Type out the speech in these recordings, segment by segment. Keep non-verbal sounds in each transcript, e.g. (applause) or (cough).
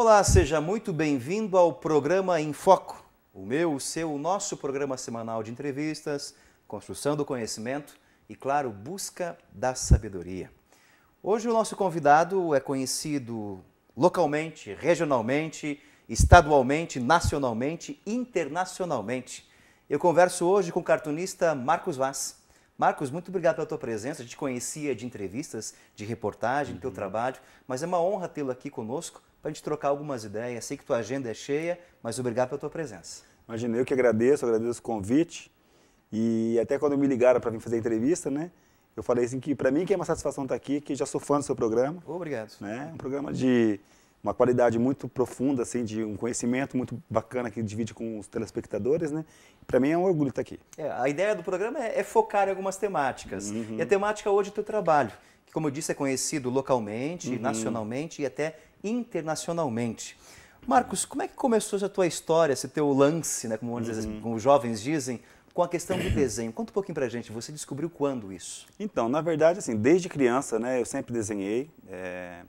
Olá, seja muito bem-vindo ao programa Em Foco, o meu, o seu, o nosso programa semanal de entrevistas, construção do conhecimento e, claro, busca da sabedoria. Hoje o nosso convidado é conhecido localmente, regionalmente, estadualmente, nacionalmente, internacionalmente. Eu converso hoje com o cartunista Marcos Vaz. Marcos, muito obrigado pela tua presença. A gente conhecia de entrevistas, de reportagem, teu uhum. trabalho, mas é uma honra tê-lo aqui conosco para a gente trocar algumas ideias. Sei que tua agenda é cheia, mas obrigado pela tua presença. Imagina, eu que agradeço, agradeço o convite. E até quando me ligaram para vir fazer a entrevista, né? Eu falei assim que para mim que é uma satisfação estar tá aqui, que já sou fã do seu programa. Obrigado. Né? Um programa de uma qualidade muito profunda, assim, de um conhecimento muito bacana que divide com os telespectadores, né? Para mim é um orgulho estar aqui. É, a ideia do programa é, é focar em algumas temáticas. Uhum. E a temática hoje é o teu trabalho, que, como eu disse, é conhecido localmente, uhum. nacionalmente e até internacionalmente. Marcos, como é que começou essa tua história, esse teu lance, né, como, uhum. como os jovens dizem, com a questão do (clears throat) desenho. Conta um pouquinho pra gente, você descobriu quando isso? Então, na verdade, assim, desde criança, né, eu sempre desenhei. É...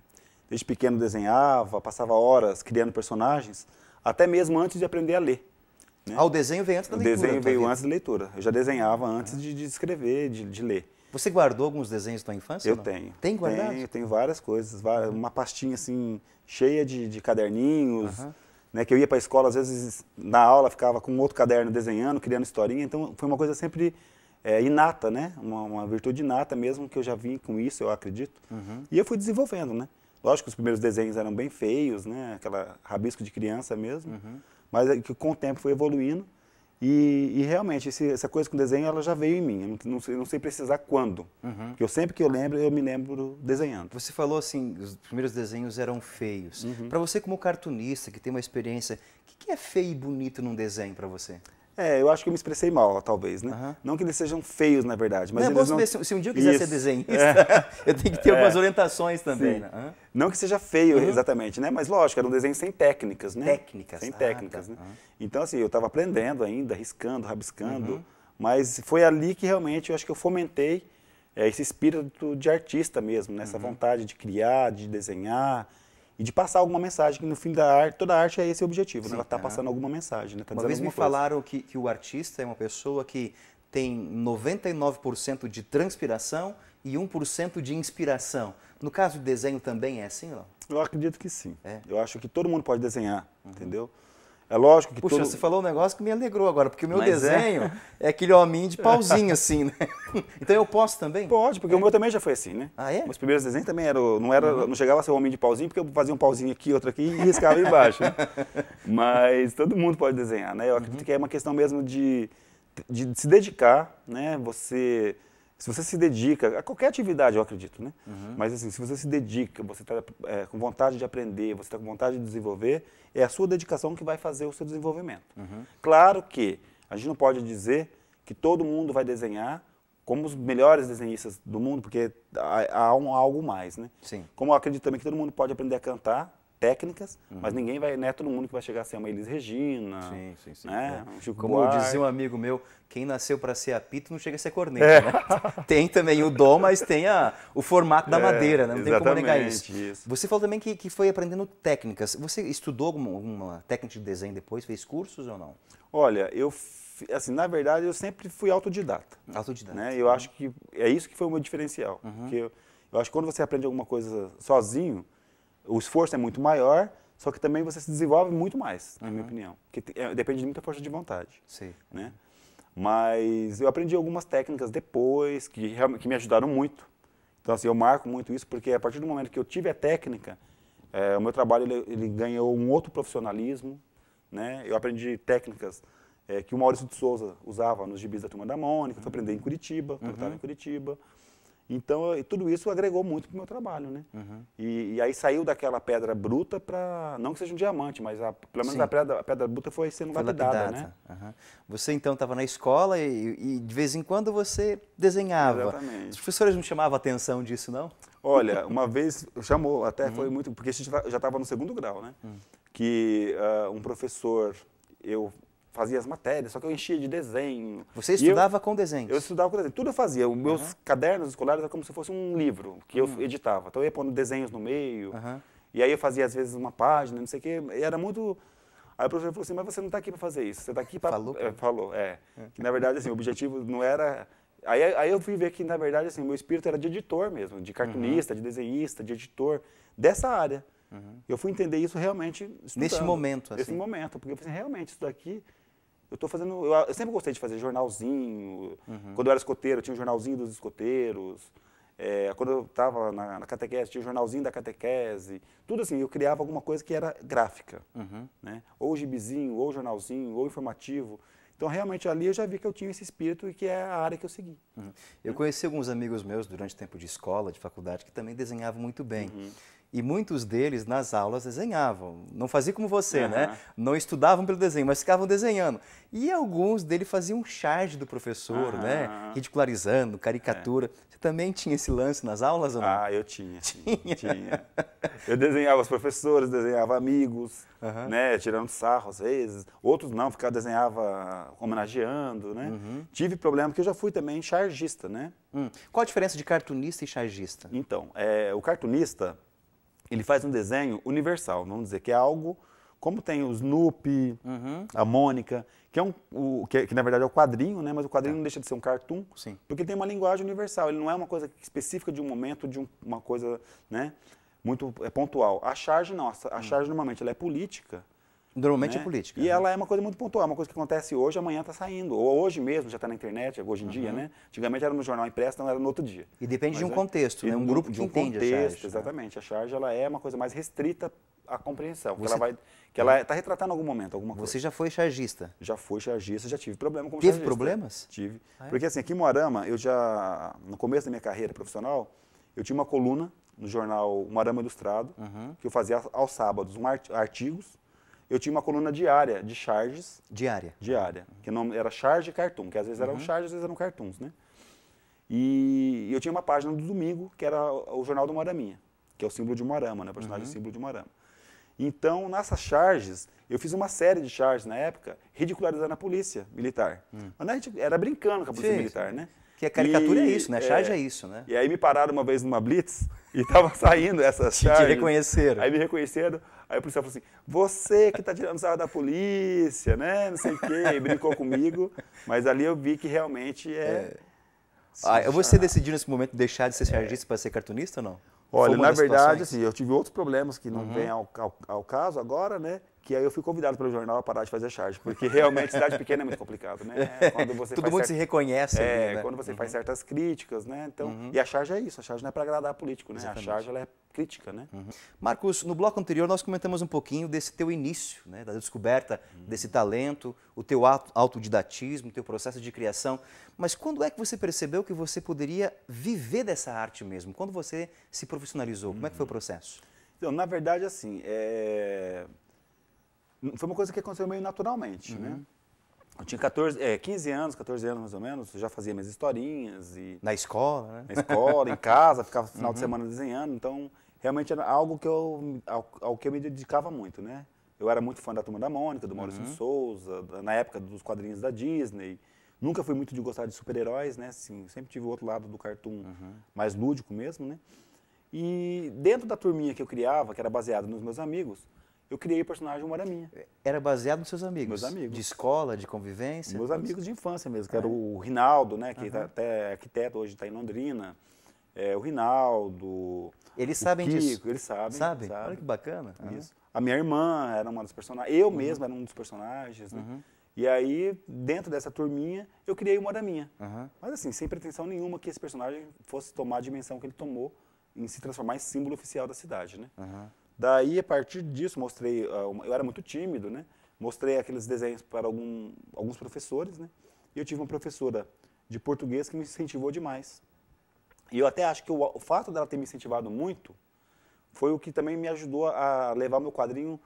Desde pequeno desenhava, passava horas criando personagens, até mesmo antes de aprender a ler. Né? Ah, o desenho veio antes da o leitura. O desenho veio antes da leitura. Eu já desenhava antes de, de, escrever, de, de, ler. Você guardou alguns desenhos da sua infância? Eu tenho. Tem guardado? Tenho, tenho várias coisas. Várias, uma pastinha assim, cheia de, de caderninhos. Né, que eu ia para a escola, às vezes na aula ficava com outro caderno desenhando, criando historinha, então foi uma coisa sempre é, inata, né, uma, uma, virtude inata mesmo, que eu já vim com isso, eu acredito, uhum. e eu fui desenvolvendo, né. Lógico que os primeiros desenhos eram bem feios, né? Aquela rabisco de criança mesmo. Uhum. Mas é que com o tempo foi evoluindo. E, e realmente, esse, essa coisa com desenho, ela já veio em mim. Eu não, sei, não sei, precisar quando. Uhum. Porque eu sempre que eu lembro, eu me lembro desenhando. Você falou assim, os primeiros desenhos eram feios. Uhum. Para você como cartunista, que tem uma experiência, o que, que é feio e bonito num desenho para você? É, eu acho que eu me expressei mal, talvez, né? Uhum. Não que eles sejam feios, na verdade, mas não, é não... se, um dia eu quiser Isso. ser desenhista, é. (laughs) eu tenho que ter é. algumas orientações também, né? uhum. Não que seja feio, uhum. exatamente, né? Mas lógico, era um desenho sem técnicas, né? Técnicas. Sem ah, técnicas, tá. né? Então, assim, eu estava aprendendo ainda, riscando, rabiscando, uhum. mas foi ali que realmente eu acho que eu fomentei é, esse espírito de artista mesmo, né? Essa uhum. vontade de criar, de desenhar, e de passar alguma mensagem, que no fim da arte, toda arte é esse o objetivo, né? Sim, né? ela está é. passando alguma mensagem. Né? Tá uma vez me coisa. falaram que, que o artista é uma pessoa que tem 99% de transpiração e 1% de inspiração. No caso do desenho também é assim, não? Eu acredito que sim. É? Eu acho que todo mundo pode desenhar, uhum. entendeu? É lógico que Puxa, todo... você falou um negócio que me alegrou agora, porque o meu Mas é. desenho é... é aquele hominho de pauzinho assim, né? (laughs) Então eu posso também? Pode, porque é. o meu também já foi assim, né? Ah, é? Os primeiros desenhos também eram, não, era, uhum. não chegava a ser um hominho de pauzinho, porque eu fazia um pauzinho aqui, outro aqui e riscava embaixo. Né? (laughs) Mas todo mundo pode desenhar, né? Eu acredito uhum. que é uma questão mesmo de, de se dedicar, né? Você se você se dedica a qualquer atividade, eu acredito, né? Uhum. Mas assim, se você se dedica, você está é, com vontade de aprender, você está com vontade de desenvolver, é a sua dedicação que vai fazer o seu desenvolvimento. Uhum. Claro que a gente não pode dizer que todo mundo vai desenhar como os melhores desenhistas do mundo, porque há, há um, há algo mais, né? Sim. Como eu acredito também que todo mundo pode aprender a cantar, técnicas, uhum. mas ninguém vai, não é todo mundo que vai chegar a ser uma Elis Regina. Sim, sim, sim. Né? É. Um Chico Como Buarque. dizia um amigo meu, quem nasceu para ser apito não chega a ser corneta. É. Né? (laughs) tem também o dom, mas tem a, o formato da é, madeira, né? não tem como negar isso. isso. Você falou também que, que foi aprendendo técnicas. Você estudou alguma, alguma técnica de desenho depois? Fez cursos ou não? Olha, eu assim, na verdade, eu sempre fui autodidata. Autodidata. Né? Eu uhum. acho que é isso que foi o meu diferencial. Uhum. Porque eu, eu, acho que quando você aprende alguma coisa sozinho, o esforço é muito maior, só que também você se desenvolve muito mais, na uhum. minha opinião. Que é, depende de muita força de vontade. Sim. Né? Mas eu aprendi algumas técnicas depois que, que me ajudaram muito. Então, assim, eu marco muito isso, porque a partir do momento que eu tive a técnica, é, o meu trabalho ele, ele, ganhou um outro profissionalismo. Né? Eu aprendi técnicas é, que o Maurício de Souza usava nos gibis da Turma da Mônica, uhum. fui aprender em uhum. Curitiba, uhum. eu estava em Curitiba. Então, eu, tudo isso agregou muito para o meu trabalho, né? Uhum. E, e, aí saiu daquela pedra bruta para, não que seja um diamante, mas a, pelo menos a pedra, a pedra, bruta foi sendo foi lapidada, lapidada. né? Uhum. Você, então, estava na escola e, e, de vez em quando você desenhava. Exatamente. Os professores não chamavam a atenção disso, não? Olha, uma vez chamou, até uhum. foi muito, porque a gente já estava no segundo grau, né? Hum. Que uh, um professor, eu fazia as matérias, só que eu enchia de desenho. Você estudava eu, com desenho? Eu estudava com desenho. Tudo eu fazia. Os meus uhum. cadernos escolares eram como se fosse um livro que uhum. eu editava. Então eu ia pondo desenhos no meio. Uhum. E aí eu fazia, às vezes, uma página, não sei o quê. E era muito. Aí o professor falou assim: Mas você não está aqui para fazer isso. Você está aqui para. Falou? É, falou, é. é. Que na verdade, assim, o objetivo não era. Aí, aí eu fui ver que, na verdade, assim, meu espírito era de editor mesmo, de cartunista, de desenhista, de editor, dessa área. Eu fui entender isso realmente estudando. Nesse momento, assim. Nesse momento, porque eu falei assim, realmente, isso daqui eu tô fazendo. Eu, eu sempre gostei de fazer jornalzinho. Uhum. Quando eu era escoteiro, tinha um jornalzinho dos escoteiros. É, quando eu estava na, na, catequese, tinha o um jornalzinho da catequese, tudo assim, eu criava alguma coisa que era gráfica, uhum. né? ou gibizinho, ou jornalzinho, ou informativo. Então, realmente, ali eu já vi que eu tinha esse espírito e que é a área que eu segui. Uhum. Eu conheci alguns amigos meus durante o tempo de escola, de faculdade, que também desenhavam muito bem. Uhum. E muitos deles nas aulas desenhavam. Não fazia como você, uhum. né? Não estudavam pelo desenho, mas ficavam desenhando. E alguns deles faziam charge do professor, uhum. né? Ridicularizando, é. caricatura. É. Você também tinha esse lance nas aulas ou não? Ah, eu tinha. (laughs) Tinha. tinha. Eu desenhava os professores, desenhava amigos, uhum. né? Tirando sarro às vezes. Outros não, ficava desenhava homenageando, né? Uhum. Tive problema, porque eu já fui também charge chargista, né? Hum. Qual a diferença de cartunista e chargista? Então, é, o cartunista, ele faz um desenho universal, vamos dizer, que é algo como tem o Snoopy, uhum. a Mônica, que é um, o, que, que, na verdade é o quadrinho, né? Mas o quadrinho é. não deixa de ser um cartoon, Sim. porque tem uma linguagem universal. Ele não é uma coisa específica de um momento, de um, uma coisa, né? Muito é pontual. A charge não, a, a hum. normalmente ela é política, Normalmente é né? é política. E né? ela é uma coisa muito pontual, uma coisa que acontece hoje, amanhã está saindo. Ou hoje mesmo, já está na internet, hoje em uhum. dia, né? Antigamente era no jornal impresso, então era no outro dia. E depende Mas de um é, contexto, né? Um grupo de um entende contexto, charge, né? Exatamente. Né? A charge ela é uma coisa mais restrita à compreensão. Você... Tá que ela vai é, que ela está retratando algum momento, alguma coisa. Você já foi chargista? Já fui chargista, já tive problema com Teve chargista. Teve problemas? Tive. Ah, é? Porque assim, aqui em Moarama, eu já, no começo da minha carreira profissional, eu tinha uma coluna no jornal Moarama Ilustrado, uhum. que eu fazia aos sábados, um artigos eu tinha uma coluna diária de charges. Diária? Diária. Que era charge e cartoon, que às vezes eram uhum. charges, às vezes eram cartoons, né? E eu tinha uma página do domingo, que era o Jornal do Moraminha, que é o símbolo de Morama, né? O personagem uhum. símbolo de Morama. Então, nessas charges, eu fiz uma série de charges na época, ridicularizando a polícia militar. Hum. Mas a gente é era brincando com a polícia Sim. militar, né? Que a caricatura e, é isso, né? Charge é, é, isso, né? E aí me pararam uma vez numa blitz (laughs) e tava saindo essas charges. Te reconheceram. Aí me reconheceram. Aí o policial falou assim: você que está tirando sarro da polícia, né? Não sei o quê, e brincou comigo. Mas ali eu vi que realmente é. é. Ah, você decidiu nesse momento deixar de ser sargento é. para ser cartunista ou não? Olha, na verdade, situações? assim, eu tive outros problemas que não uhum. vem ao, ao, ao caso agora, né? que aí eu fui convidado pelo jornal a parar de fazer charge, porque realmente cidade (laughs) pequena é muito complicado, né? É, quando você Todo mundo se reconhece. É, ali, né? quando você uhum. faz certas críticas, né? Então, uhum. e a charge é isso, a charge não é para agradar político, né? Exatamente. A charge ela é crítica, né? Uhum. Marcos, no bloco anterior nós comentamos um pouquinho desse teu início, né? Da descoberta uhum. desse talento, o teu autodidatismo, o teu processo de criação. Mas quando é que você percebeu que você poderia viver dessa arte mesmo? Quando você se profissionalizou, como é que foi o uhum. processo? Então, na verdade, assim, é... Foi uma coisa que aconteceu meio naturalmente, né? uhum. né? Eu tinha 14, é, 15 anos, 14 anos mais ou menos, já fazia minhas historinhas. E... Na escola, né? Na escola, em casa, ficava no (laughs) final uhum. de semana desenhando. Então, realmente era algo que eu, ao, ao, que eu me dedicava muito, né? Eu era muito fã da Turma da Mônica, do Maurício uhum. Souza, da, na época dos quadrinhos da Disney. Nunca fui muito de gostar de super-heróis, né? Assim, sempre tive o outro lado do cartoon uhum. mais lúdico mesmo, né? E dentro da turminha que eu criava, que era baseada nos meus amigos, eu criei o personagem Humor é Minha. Era baseado nos seus amigos? Meus amigos. De escola, de convivência? Meus todos. amigos de infância mesmo, que era é. o Rinaldo, né, que uhum. tá, até arquiteto, hoje está em Londrina. É, o Rinaldo. Eles sabem Kiko, disso? Eles sabem. Sabem? sabem. Olha que bacana. Uhum. Isso. A minha irmã era uma das personagens, eu uhum. mesmo era um dos personagens, né? Uhum. E aí, dentro dessa turminha, eu criei uma da minha. Uhum. Mas assim, sem pretensão nenhuma que esse personagem fosse tomar a dimensão que ele tomou em se transformar em símbolo oficial da cidade, né? Uhum. Daí, a partir disso, mostrei, ah, eu era muito tímido, né? Mostrei aqueles desenhos para algum, alguns professores, né? E eu tive uma professora de português que me incentivou demais. E eu até acho que o, o fato dela ter me incentivado muito foi o que também me ajudou a levar meu quadrinho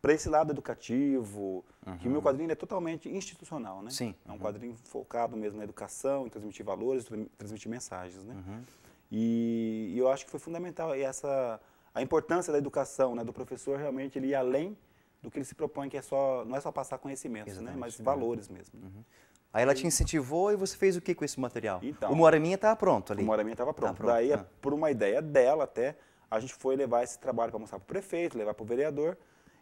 para esse lado educativo, uhum. que o meu quadrinho é totalmente institucional, né? Sim. Uhum. É um quadrinho focado mesmo na educação, em transmitir valores, transmitir mensagens, né? Uhum. E, e, eu acho que foi fundamental essa a importância da educação, né, do professor realmente ele ir além do que ele se propõe, que é só, não é só passar conhecimentos, né, mas valores mesmo. Uhum. Aí ela te incentivou e você fez o que com esse material? Então, o Moraminha estava pronto ali. O Moraminha estava pronto. Tá pronto. Daí, ah. por uma ideia dela até, a gente foi levar esse trabalho para mostrar para o prefeito, levar para o vereador.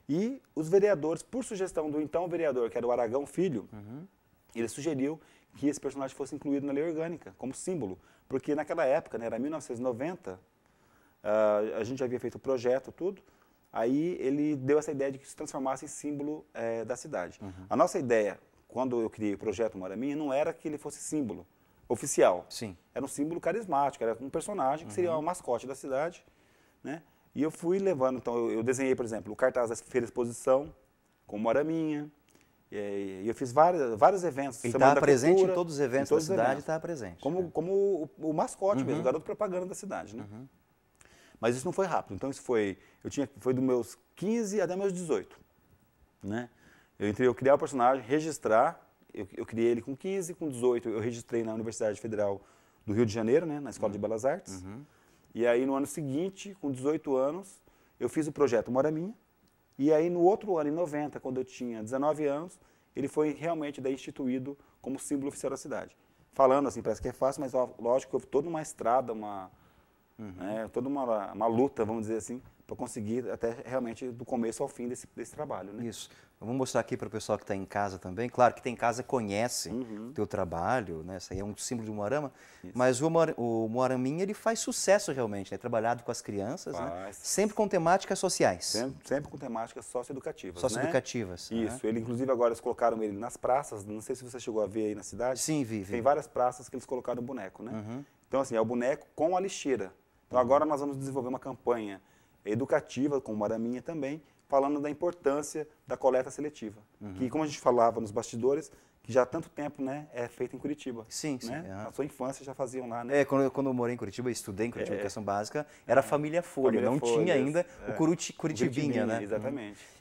E os vereadores, por sugestão do então vereador, que era o Aragão Filho, uhum. ele sugeriu que esse personagem fosse incluído na lei orgânica, como símbolo. Porque naquela época, né, era 1990, Uh, a gente já havia feito o projeto, tudo. Aí ele deu essa ideia de que se transformasse em símbolo é, da cidade. Uhum. A nossa ideia, quando eu criei o projeto Mora Minha, não era que ele fosse símbolo oficial. Sim. Era um símbolo carismático, era um personagem que seria uhum. uma mascote da cidade, né? E eu fui levando, então eu, desenhei, por exemplo, o cartaz da feira exposição com Mora Minha. E, eu fiz vários vários eventos. Ele estava presente cultura, em todos os eventos todos da cidade, estava presente. Como, né? como o, o mascote uhum. mesmo, o garoto propaganda da cidade, né? Uhum. Mas isso não foi rápido. Então isso foi, eu tinha, foi dos meus 15 até meus 18, né? Eu entrei, eu criar o personagem, registrar, eu, eu criei ele com 15, com 18 eu registrei na Universidade Federal do Rio de Janeiro, né, na Escola uhum. de Belas Artes. Uhum. E aí no ano seguinte, com 18 anos, eu fiz o projeto Mora Minha. E aí no outro ano, em 90, quando eu tinha 19 anos, ele foi realmente daí instituído como símbolo oficial da cidade. Falando assim, parece que é fácil, mas ó, lógico que houve toda uma estrada, uma, Uhum. Né? Toda uma, uma luta, vamos dizer assim, para conseguir até realmente do começo ao fim desse, desse trabalho. Né? Isso. Vamos mostrar aqui para o pessoal que está em casa também. Claro que tem em casa conhece uhum. o teu trabalho, né? Isso aí é um símbolo de Moarama. Mas o, Moar, o Moaraminha, ele faz sucesso realmente, né? É trabalhado com as crianças, né? faz. né? Sempre com temáticas sociais. Sempre, sempre com temáticas socioeducativas, né? Socioeducativas. Né? Isso. Uhum. Ele, inclusive, agora eles colocaram ele nas praças. Não sei se você chegou a ver aí na cidade. Sim, vi. vi. Tem várias praças que eles colocaram o boneco, né? Uhum. Então, assim, é o boneco com a lixeira. Então agora nós vamos desenvolver uma campanha educativa, com o Maraminha também, falando da importância da coleta seletiva. Uhum. Que, como a gente falava nos bastidores, que já há tanto tempo né, é feita em Curitiba. Sim, né? sim. Né? É. sua infância já faziam lá, né? É, quando eu, quando eu morei em Curitiba, estudei em Curitiba é. Educação Básica, era é. família Folha, família não tinha ainda é. o Curuti, né? Curitibinha, Curitibinha, né? Exatamente. Uhum.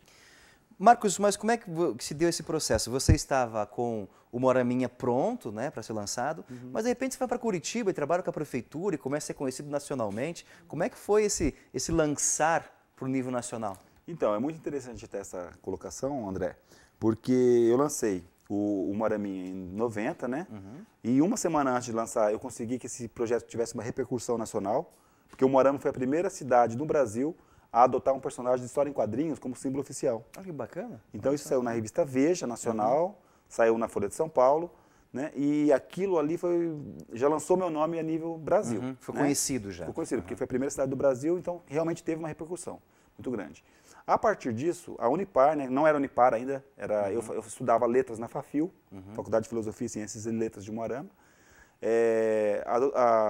Marcos, mas como é que se deu esse processo? Você estava com o Moraminha pronto né, para ser lançado, uhum. mas de repente você vai para Curitiba e trabalha com a prefeitura e começa a ser conhecido nacionalmente. Como é que foi esse, esse lançar para o nível nacional? Então, é muito interessante ter essa colocação, André, porque eu lancei o, o Moraminha em 90, né? Uhum. E uma semana antes de lançar, eu consegui que esse projeto tivesse uma repercussão nacional, porque o Moramo foi a primeira cidade no Brasil a adotar um personagem de história em quadrinhos como símbolo oficial. Olha ah, que bacana. Então isso saiu na revista Veja Nacional, uhum. saiu na Folha de São Paulo, né? E aquilo ali foi já lançou meu nome a nível Brasil. Uhum. Foi né? conhecido já. Foi conhecido, uhum. porque ah. foi a primeira cidade do Brasil, então realmente teve uma repercussão muito grande. A partir disso, a Unipar, né, não era Unipar ainda, era eu, uhum. eu, estudava letras na Fafil, uhum. Faculdade de Filosofia e Ciências e Letras de Moarama. É, a,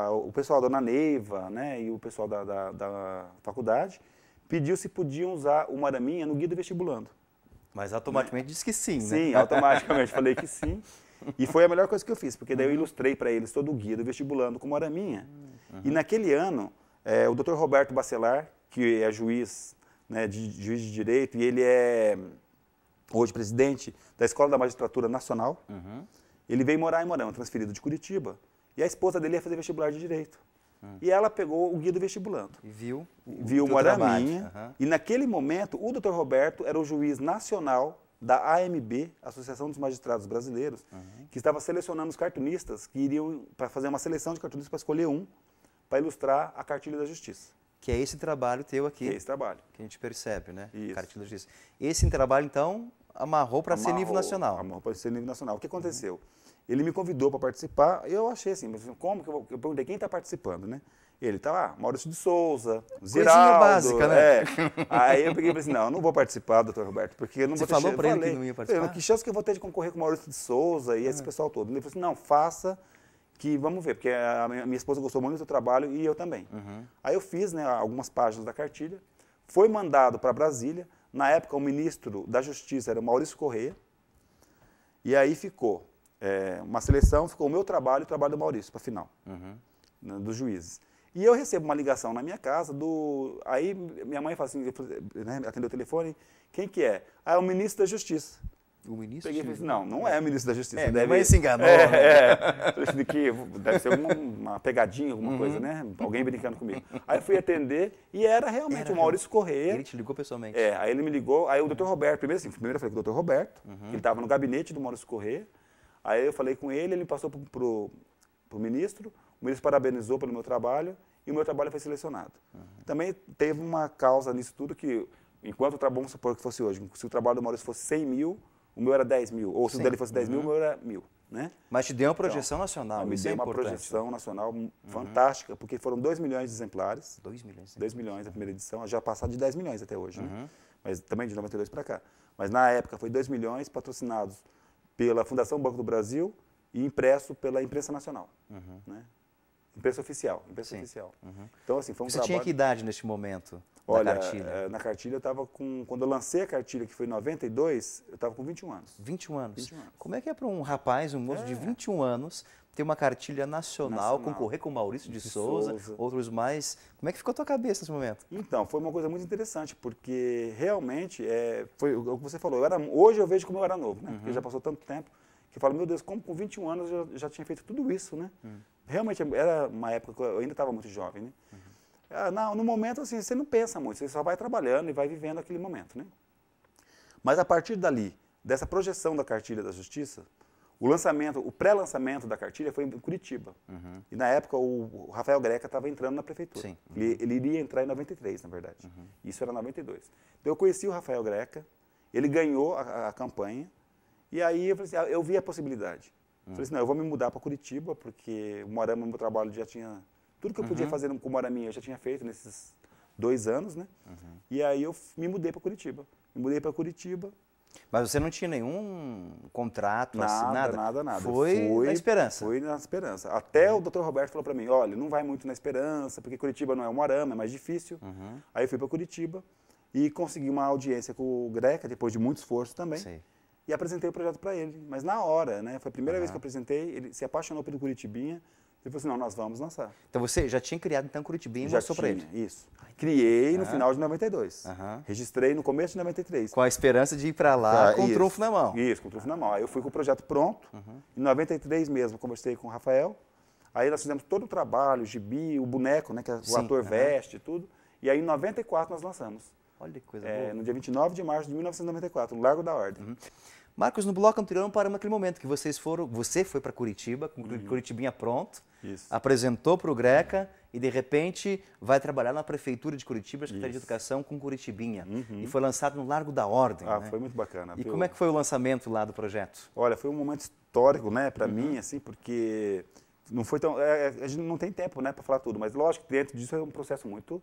a, o pessoal da Dona Neiva né, e o pessoal da, da, da faculdade pediu se podiam usar uma araminha no guia do vestibulando. Mas automaticamente né? disse que sim, né? Sim, automaticamente falei que sim. E foi a melhor coisa que eu fiz, porque daí eu uhum. ilustrei para eles todo o guia do vestibulando com uma araminha. Uhum. E naquele ano, é, o doutor Roberto Bacelar, que é juiz, né, de, juiz de direito, e ele é hoje presidente da Escola da Magistratura Nacional, uhum. ele veio morar em Morão, transferido de Curitiba. E a esposa dele ia fazer vestibular de direito. Hum. E ela pegou o guia do vestibulando. E viu? O, viu o Moraminha. Uhum. E naquele momento, o doutor Roberto era o juiz nacional da AMB, Associação dos Magistrados Brasileiros, uhum. que estava selecionando os cartunistas que iriam para fazer uma seleção de cartunistas para escolher um para ilustrar a cartilha da justiça. Que é esse trabalho teu aqui. Que é esse trabalho. Que a gente percebe, né? Isso. Cartilha da justiça. Esse trabalho, então, amarrou para ser nível nacional. Amarrou para ser nível nacional. O que aconteceu? Uhum. Ele me convidou para participar, e eu achei assim, como que eu, eu perguntei quem está participando, né? Ele estava, tá lá, Maurício de Souza, Ziraldo. básica, né? É. Aí eu peguei e falei assim, não, eu não vou participar, doutor Roberto, porque eu não Você vou ter falou para ele falei, que não ia participar? Falei, que chance que eu vou ter de concorrer com Maurício de Souza e ah. esse é. pessoal todo? Ele falou assim, não, faça que vamos ver, porque a minha, minha esposa gostou muito do seu trabalho e eu também. Uhum. Aí eu fiz né, algumas páginas da cartilha, foi mandado para Brasília, na época o ministro da Justiça era Maurício Corrêa e aí ficou é, uma seleção, ficou o meu trabalho e o trabalho do Maurício para final, uhum. né, dos juízes. E eu recebo uma ligação na minha casa do. Aí minha mãe fala assim, né, atendeu o telefone, quem que é? Ah, é o ministro da Justiça. O ministro? Peguei falei assim, não, não é, é o ministro da Justiça. É, deve... se enganou. É, né? é. Assim, que deve ser uma, uma pegadinha, alguma uhum. coisa, né? Alguém brincando comigo. Aí fui atender e era realmente era o Maurício Correia. Ele te ligou pessoalmente? É, aí ele me ligou, aí o doutor Roberto, primeiro assim, primeiro eu falei com o doutor Roberto, uhum. ele estava no gabinete do Maurício Correia. Aí eu falei com ele, ele passou para o ministro, o ministro parabenizou pelo meu trabalho e o meu trabalho foi selecionado. Uhum. Também teve uma causa nisso tudo que, enquanto o trabalho, vamos supor que fosse hoje, se o trabalho do Maurício fosse 100 mil, o meu era 10 mil, ou se Sim. o dele fosse 10 uhum. mil, o uhum. meu era mil. Né? Mas te deu uma então, projeção então, nacional, me deu é uma projeção nacional uhum. fantástica, porque foram 2 milhões de exemplares. 2 milhões. 2 milhões na primeira edição, já passaram de 10 milhões até hoje, né? Uhum. Mas também de 92 para cá. Mas na época foi 2 milhões patrocinados pela Fundação Banco do Brasil e impresso pela imprensa nacional. Uhum. Né? Imprensa oficial. Imprensa Sim. oficial. Uhum. Então, assim, foi um Você trabalho... tinha que idade neste momento? Olha, cartilha. Eh, na cartilha eu estava com. Quando eu lancei a cartilha, que foi em 92, eu estava com 21 anos. 21 anos. 21 anos. Como é que é para um rapaz, um moço é. de 21 anos, ter uma cartilha nacional, nacional. concorrer com Maurício de, de Souza, Souza, outros mais. Como é que ficou a tua cabeça nesse momento? Então, foi uma coisa muito interessante, porque realmente é, foi o que você falou. Eu era, hoje eu vejo como eu era novo, né? Uhum. já passou tanto tempo que eu falo, meu Deus, como com 21 anos eu já, já tinha feito tudo isso, né? Uhum. Realmente era uma época que eu ainda estava muito jovem, né? Uhum. Ah, no momento, assim, você não pensa muito, você só vai trabalhando e vai vivendo aquele momento, né? Mas a partir dali, dessa projeção da cartilha da justiça, o lançamento, o pré-lançamento da cartilha foi em Curitiba. Uhum. E na época o Rafael Greca estava entrando na prefeitura. Uhum. Ele, ele, iria entrar em 93, na verdade. Uhum. Isso era 92. Então eu conheci o Rafael Greca, ele ganhou a, a campanha. E aí eu, falei assim, ah, eu vi a possibilidade. Eu hum. falei assim, não, eu vou me mudar para Curitiba, porque o Morama, meu trabalho já tinha... Tudo que eu podia uhum. fazer com o Morama eu já tinha feito nesses dois anos, né? Uhum. E aí eu me mudei para Curitiba. Me mudei para Curitiba, mas você não tinha nenhum contrato, nada, assim, nada? Nada, nada. Foi, foi na esperança. Foi na esperança. Até uhum. o doutor Roberto falou para mim, olha, não vai muito na esperança, porque Curitiba não é um arame, é mais difícil. Uhum. Aí eu fui para Curitiba e consegui uma audiência com o Greca, depois de muito esforço também. Sim. E apresentei o projeto para ele. Mas na hora, né? Foi a primeira uhum. vez que eu apresentei, ele se apaixonou pelo Curitibinha, ele falou assim, não, nós vamos lançar. Então você já tinha criado então Curitibim e já mostrou para ele? isso. Criei ah. no final de 92. Registrei no começo de 93. Com a esperança de ir para lá ah, com o trunfo na mão. Isso, com o trunfo na mão. Aí eu fui com o projeto pronto. Uhum. Em 93 mesmo, conversei com o Rafael. Aí nós fizemos todo o trabalho, o gibi, o boneco, né, que é o Sim. ator uhum. veste tudo. E aí em 94 nós lançamos. Olha que coisa é, boa. No dia 29 de março de 1994, no Largo da Ordem. Uhum. Marcos, no bloco anterior não paramos naquele momento que vocês foram, você foi para Curitiba, com uhum. Curitibinha pronto, Isso. apresentou para o Greca e de repente vai trabalhar na prefeitura de Curitiba, a Secretaria Isso. de Educação com Curitibinha uhum. e foi lançado no Largo da Ordem. Ah, né? foi muito bacana. E pelo... como é que foi o lançamento lá do projeto? Olha, foi um momento histórico, né, para uhum. mim, assim, porque não foi tão, é, é, a gente não tem tempo, né, para falar tudo, mas lógico, dentro disso é um processo muito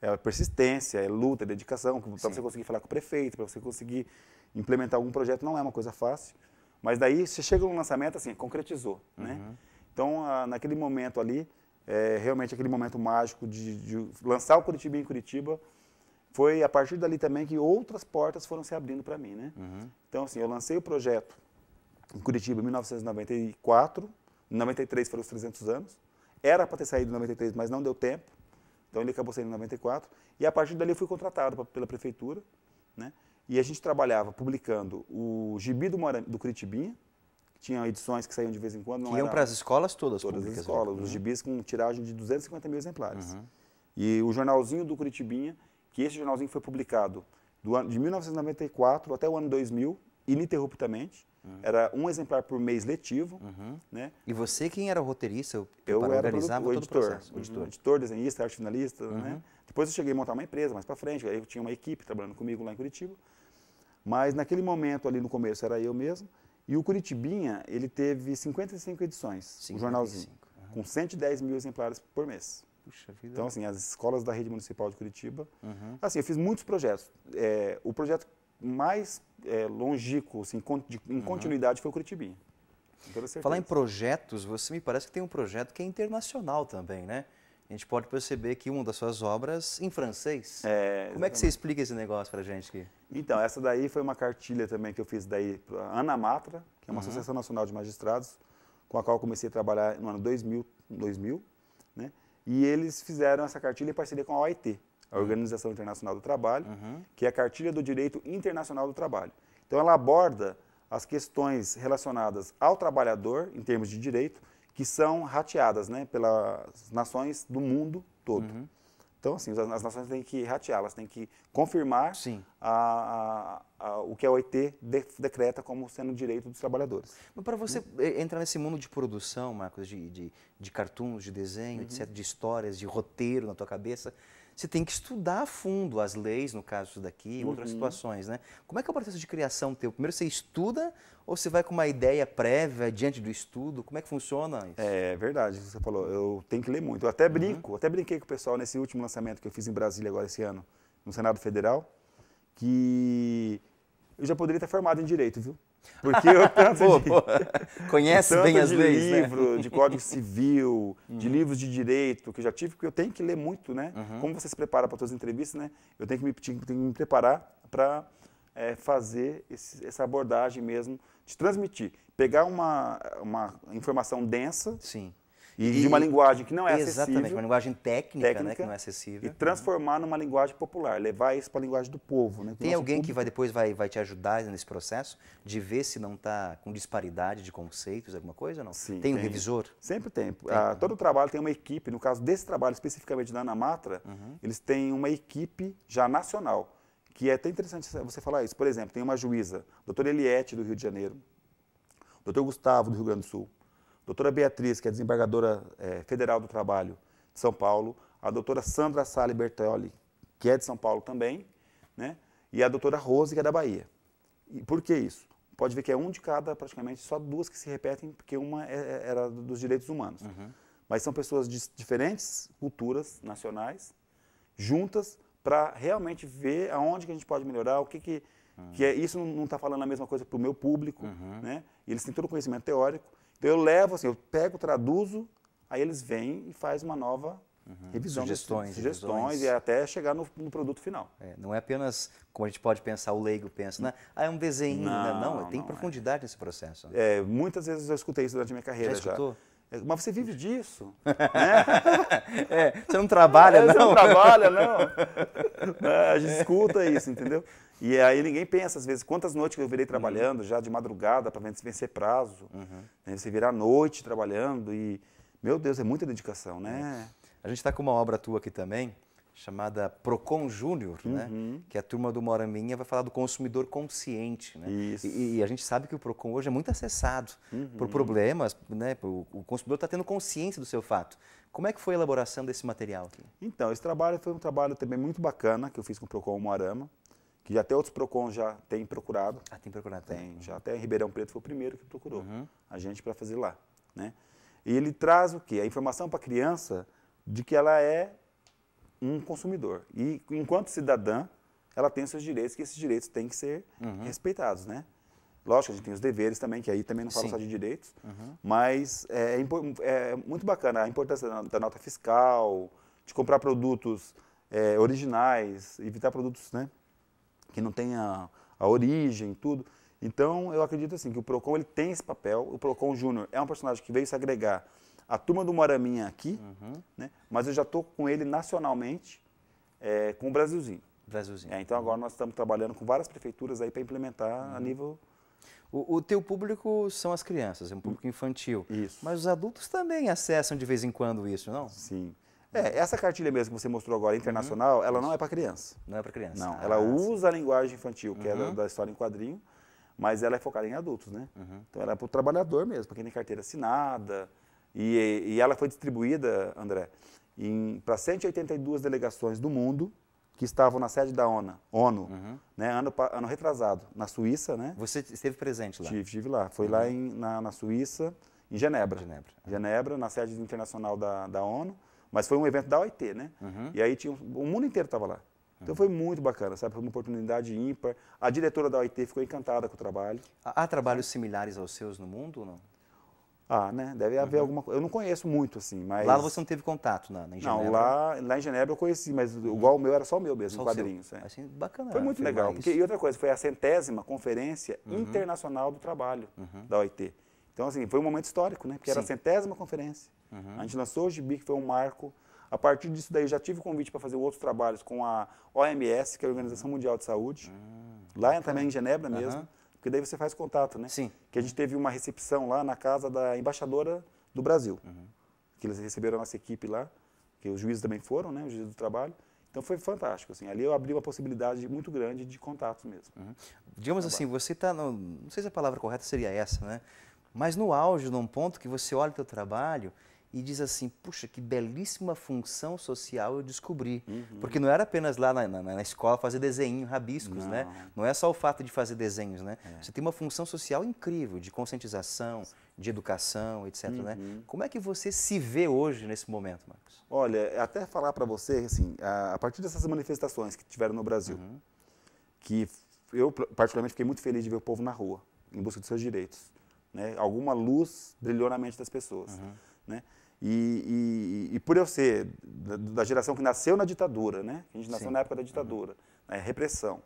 é persistência, é luta, é dedicação, para você conseguir falar com o prefeito, para você conseguir implementar algum projeto, não é uma coisa fácil. Mas daí você chega no lançamento assim, concretizou, né? uhum. né? Então, a, naquele momento ali, é, realmente aquele momento mágico de, de, lançar o Curitiba em Curitiba, foi a partir dali também que outras portas foram se abrindo para mim, né? Uhum. Então, assim, eu lancei o projeto em Curitiba em 1994, em 93 foram os 300 anos, era para ter saído em 93, mas não deu tempo, então ele acabou saindo em 94 e a partir dali eu fui contratado pra, pela prefeitura, né? E a gente trabalhava publicando o Gibi do, do Curitibinha, que tinha edições que saíam de vez em quando. Não que iam para as escolas todas, Todas as né? escolas, né? os uhum. gibis com tiragem de 250 mil exemplares. Uhum. E o jornalzinho do Curitibinha, que esse jornalzinho foi publicado do ano, de 1994 até o ano 2000, ininterruptamente. Uhum. Era um exemplar por mês letivo. Uhum. Né? E você quem era o roteirista? Eu, eu era organizava o editor, o editor. Uhum. editor, desenhista, arte finalista. Né? Uhum. Depois eu cheguei a montar uma empresa mais para frente, aí eu tinha uma equipe trabalhando comigo lá em Curitiba. Mas naquele momento ali no começo era eu mesmo. E o Curitibinha, ele teve 55 edições, 55. o jornalzinho, uhum. com 110 mil exemplares por mês. Puxa vida. Então, assim, as escolas da rede municipal de Curitiba. Uhum. Assim, eu fiz muitos projetos. É, o projeto mais é, longínquo, assim, em uhum. continuidade, foi o Curitibinha. Então, Falar em projetos, você me parece que tem um projeto que é internacional também, né? A gente pode perceber que uma das suas obras em francês. É, Como é que você explica esse negócio para gente aqui? Então, essa daí foi uma cartilha também que eu fiz daí para Ana Matra, que é uma uhum. Associação Nacional de Magistrados, com a qual eu comecei a trabalhar no ano 2000, 2000 né? E eles fizeram essa cartilha em parceria com a OIT, a Organização Internacional do Trabalho, uhum. que é a Cartilha do Direito Internacional do Trabalho. Então, ela aborda as questões relacionadas ao trabalhador, em termos de direito, que são rateadas né, pelas nações do mundo todo. Uhum. Então, assim, as, nações têm que rateá-las, têm que confirmar a, a, a, o que a OIT de, decreta como sendo direito dos trabalhadores. Mas para você uhum. Eh, entrar nesse mundo de produção, Marcos, de, de, de cartoons, de desenho, uhum. etc., de histórias, de roteiro na tua cabeça, você tem que estudar a fundo as leis, no caso daqui, em outras uhum. situações, né? Como é que é o processo de criação teu? Primeiro você estuda ou você vai com uma ideia prévia diante do estudo? Como é que funciona isso? É verdade, você falou, eu tenho que ler muito. Eu até uhum. brinco, uhum. até brinquei com o pessoal nesse último lançamento que eu fiz em Brasília agora esse ano, no Senado Federal, que eu já poderia ter formado em direito, viu? Porque eu (laughs) tanto de, conhece tanto bem as de leis, né? livro, né? de código civil, (laughs) de uhum. livros de direito que eu já tive, porque eu tenho que ler muito, né? Uhum. Como você se prepara para todas as entrevistas, né? Eu tenho que me, tenho que me preparar para é, fazer esse, essa abordagem mesmo, de transmitir, pegar uma, uma informação densa, Sim. E, e de uma linguagem que não é exatamente, acessível. Exatamente, uma linguagem técnica, técnica, né, que não é acessível. E transformar numa linguagem popular, levar isso para a linguagem do povo. Né, Tem alguém público. que vai depois vai, vai te ajudar nesse processo de ver se não está com disparidade de conceitos, alguma coisa ou não? Sim, tem, tem um revisor? Sempre tem. tem. Ah, todo trabalho tem uma equipe. No caso desse trabalho, especificamente da Anamatra, uhum. eles têm uma equipe já nacional, que é até interessante você falar isso. Por exemplo, tem uma juíza, doutora Eliette, do Rio de Janeiro, doutor Gustavo, do Rio Grande do Sul, doutora Beatriz, que é desembargadora é, federal do trabalho de São Paulo, a doutora Sandra Sali Bertoli, que é de São Paulo também, né? e a doutora Rose, que é da Bahia. E por que isso? Pode ver que é um de cada, praticamente, só duas que se repetem, porque uma é, é era dos direitos humanos. Uhum. Mas são pessoas de diferentes culturas nacionais, juntas, para realmente ver aonde que a gente pode melhorar, o que que... Uhum. Que é, isso não está falando a mesma coisa para o meu público, uhum. né? eles têm todo o conhecimento teórico então eu levo assim, eu pego, traduzo, aí eles vêm e faz uma nova Uhum. Revisão sugestões, tipo sugestões, sugestões e até chegar no, no produto final. É, não é apenas como a gente pode pensar, o leigo pensa, né? ah, é um desenho, não, né? não, não tem não, é. profundidade é. nesse processo. É, muitas vezes eu escutei isso durante a minha carreira. Já escutou? Já. É, mas você vive disso. (laughs) né? É, você não trabalha, não. Você não trabalha, não. (laughs) a gente escuta isso, entendeu? E aí ninguém pensa, às vezes, quantas noites que eu virei uhum. trabalhando, uhum. já de madrugada, para vencer prazo. Uhum. Né? Você virar à noite trabalhando e, meu Deus, é muita dedicação, né? É. A gente está com uma obra tua aqui também, chamada Procon Júnior, né? uhum. né? que a turma do Moraminha vai falar do consumidor consciente. Né? Isso. E, e a gente sabe que o Procon hoje é muito acessado uhum. por problemas, né? o, o consumidor está tendo consciência do seu fato. Como é que foi a elaboração desse material aqui? Então, esse trabalho foi um trabalho também muito bacana que eu fiz com o Procon Moarama que até outros PROCON já tem procurado. Ah, tem procurado também. já até Ribeirão Preto foi o primeiro que procurou uhum. a gente para fazer lá, né? E ele traz o quê? A informação para a criança de que ela é um consumidor. E enquanto cidadã, ela tem seus direitos, que esses direitos têm que ser uhum. respeitados, né? Lógico, a gente tem os deveres também, que aí também não fala Sim. só de direitos, uhum. mas é, é, muito bacana a importância da nota fiscal, de comprar produtos é, originais, evitar produtos, né? que não tem a, a origem, tudo. Então, eu acredito assim que o Procon ele tem esse papel. O Procon Júnior é um personagem que veio se agregar à turma do Moraminha aqui, uhum. né? mas eu já estou com ele nacionalmente, é, com o Brasilzinho. Brasilzinho. É, então, agora nós estamos trabalhando com várias prefeituras aí para implementar uhum. a nível o, o, teu público são as crianças, é um público infantil. Isso. Mas os adultos também acessam de vez em quando isso, não? Sim. É, essa cartilha mesmo que você mostrou agora, uhum. internacional, uhum. ela não é para criança. Não é para criança. Não, ah, ela usa a linguagem infantil, que é uhum. é da, história em quadrinho, mas ela é focada em adultos, né? Uhum. Então ela é para o trabalhador mesmo, para quem tem carteira assinada. E, e ela foi distribuída, André, para 182 delegações do mundo que estavam na sede da ONU, ONU, uhum. né, ano, ano retrasado, na Suíça, né? Você esteve presente lá? Estive, estive lá. Foi uhum. lá em, na, na Suíça, em Genebra. Genebra. Genebra, na sede internacional da, da ONU. Mas foi um evento da OIT, né? Uhum. E aí tinha, o mundo inteiro estava lá. Então foi muito bacana, sabe? Foi uma oportunidade ímpar. A diretora da OIT ficou encantada com o trabalho. Há trabalhos similares aos seus no mundo ou não? Ah, né? Deve haver uhum. alguma coisa. Eu não conheço muito, assim, mas... Lá você não teve contato na, na Genebra? Não, lá, lá em Genebra eu conheci, mas uhum. igual o meu era só o meu mesmo, só quadrinhos. É. Assim, bacana. Foi muito legal. Porque, e outra coisa, foi a centésima conferência uhum. internacional do trabalho uhum. da OIT. Então, assim, foi um momento histórico, né? Porque Sim. era a centésima conferência. Uhum. A gente lançou o Gibi, que foi um marco. A partir disso daí, já tive convite para fazer outros trabalhos com a OMS, que é a Organização uhum. Mundial de Saúde. Uhum. Lá também em Genebra mesmo. Porque daí você faz contato, né? Sim. Que a gente teve uma recepção lá na casa da embaixadora do Brasil. Uhum. Que eles receberam a nossa equipe lá, que os juízes também foram, né? Os juízes do trabalho. Então foi fantástico, assim. Ali eu abri uma possibilidade muito grande de contato mesmo. Uhum. Digamos assim, você está, não sei se a palavra correta seria essa, né? Mas no auge, num ponto que você olha o teu trabalho e diz assim, puxa, que belíssima função social eu descobri. Uhum. Porque não era apenas lá na, na, na escola fazer desenho, rabiscos, né? não. né? Não é só o fato de fazer desenhos, né? É. Você tem uma função social incrível de conscientização, de educação, etc. Né? Uhum. Né? Como é que você se vê hoje nesse momento, Marcos? Olha, até falar para você, assim, a, a, partir dessas manifestações que tiveram no Brasil, uhum. que eu particularmente fiquei muito feliz de ver o povo na rua, em busca dos seus direitos. Né? Alguma luz brilhou na mente das pessoas. Uhum. Né? E, e, e, por eu ser da, da, geração que nasceu na ditadura, né? a gente nasceu Sim. na época da ditadura, uhum. né? repressão.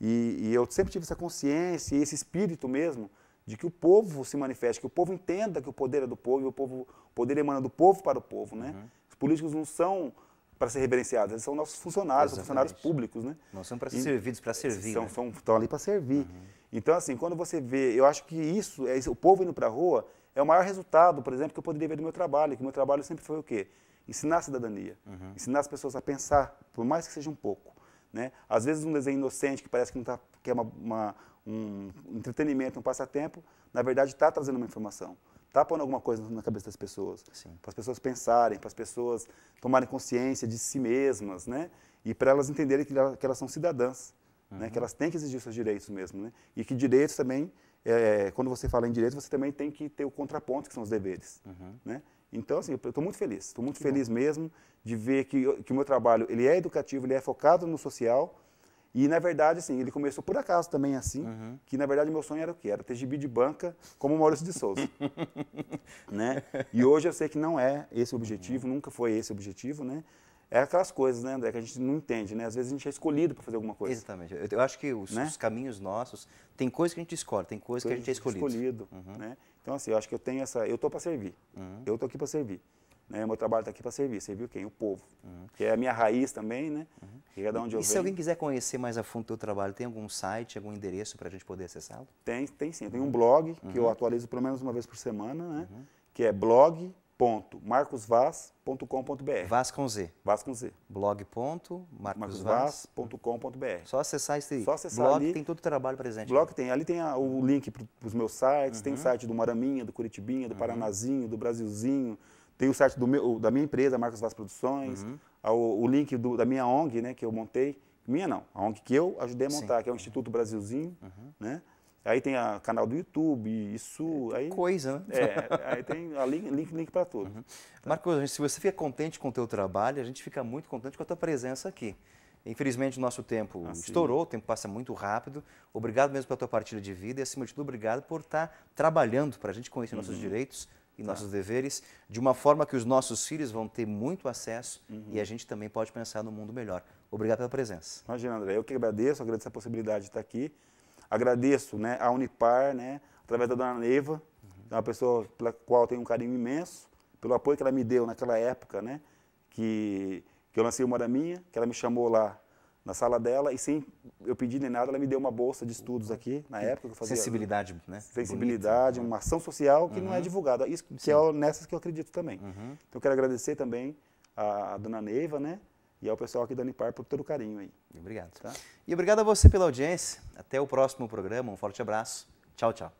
E, e eu sempre tive essa consciência e esse espírito mesmo de que o povo se manifeste, que o povo entenda que o poder é do povo e o povo, o poder emana do povo para o povo, né? Uhum. Os políticos não são para ser reverenciados, eles são nossos funcionários, são funcionários públicos, né? Não são para ser servidos, para servir. São, né? são, estão ali para servir. Uhum. Então, assim, quando você vê, eu acho que isso, é, o povo indo para a rua, é o maior resultado, por exemplo, que eu poderia ver do meu trabalho, que o meu trabalho sempre foi o quê? Ensinar a cidadania, uhum. ensinar as pessoas a pensar, por mais que seja um pouco. Né? Às vezes um desenho inocente que parece que, não tá, que é uma, uma, um entretenimento, um passatempo, na verdade está trazendo uma informação, está pondo alguma coisa na cabeça das pessoas, para as pessoas pensarem, para as pessoas tomarem consciência de si mesmas, né? e para elas entenderem que elas, que elas são cidadãs uhum. né, que elas têm que exigir seus direitos mesmo. Né? E que direitos também, é, quando você fala em direitos, você também tem que ter o contraponto, que são os deveres. Uhum. Né? Então, assim, eu estou muito feliz. Estou muito que feliz bom. mesmo de ver que, que o meu trabalho ele é educativo, ele é focado no social, e, na verdade, assim, ele começou por acaso também assim, uhum. que, na verdade, meu sonho era o quê? Era ter gibi de banca como o Maurício de Souza. (laughs) né? E hoje eu sei que não é esse o objetivo, uhum. nunca foi esse o objetivo, né? é aquelas coisas, né, André, que a gente não entende, né? Às vezes a gente é escolhido para fazer alguma coisa. Exatamente. Eu, eu acho que os, né? os, caminhos nossos, tem coisas que a gente escolhe, tem coisas que a gente é escolhido. escolhido uhum. né? Então, assim, eu acho que eu tenho essa... Eu tô para servir. Uhum. Eu tô aqui para servir. Né? Meu trabalho está aqui para servir. Servir quem? O povo. Uhum. Que é a minha raiz também, né? Uhum. Que é da onde e eu venho. E se alguém quiser conhecer mais a fundo o teu trabalho, tem algum site, algum endereço para a gente poder acessá-lo? Tem, tem sim. Tem um uhum. blog que eu uhum. atualizo pelo menos uma vez por semana, né? Que é blog blog.marcosvaz.com.br. Vaz com Z. Vaz com Z. blog.marcosvaz.com.br. Só acessar esse Só acessar blog, ali. tem todo o trabalho presente. Blog ali. Né? tem. Ali tem a, o link para os meus sites, uhum. tem o site do Maraminha, do Curitibinha, do uhum. Paranazinho, do Brasilzinho, tem o site do meu, da minha empresa, Marcos Vaz Produções, uhum. o, o, link do, da minha ONG, né, que eu montei. Minha não, a ONG que eu ajudei a montar, Sim. que é o Instituto Brasilzinho, uhum. né? Aí tem a canal do YouTube, isso. É, aí, coisa, né? É, aí tem a link, link, link para tudo. Uhum. Tá. Marcos, se você fica contente com o teu trabalho, a gente fica muito contente com a tua presença aqui. Infelizmente, o nosso tempo ah, estourou, o tempo passa muito rápido. Obrigado mesmo pela tua partilha de vida e, acima de tudo, obrigado por estar tá trabalhando para a gente conhecer uhum. nossos direitos e tá. nossos deveres de uma forma que os nossos filhos vão ter muito acesso uhum. e a gente também pode pensar no mundo melhor. Obrigado pela presença. Imagina, André. Eu que agradeço, agradeço a possibilidade de estar aqui Agradeço né, a Unipar, né, através da dona Neiva, uhum. é uma pessoa pela qual eu tenho um carinho imenso, pelo apoio que ela me deu naquela época, né, que, que eu lancei uma da minha, que ela me chamou lá na sala dela e sem eu pedir nem nada, ela me deu uma bolsa de estudos uhum. aqui na época que eu fazia. Sensibilidade, né? Sensibilidade, Bonito. Né. uma ação social que uhum. não é uhum. divulgada. Isso que é nessas que eu acredito também. Uhum. Então eu quero agradecer também a, a dona Neiva, né? E ao é pessoal aqui da Unipar por todo o carinho aí. Obrigado. Tá? E obrigado a você pela audiência. Até o próximo programa. Um forte abraço. Tchau, tchau.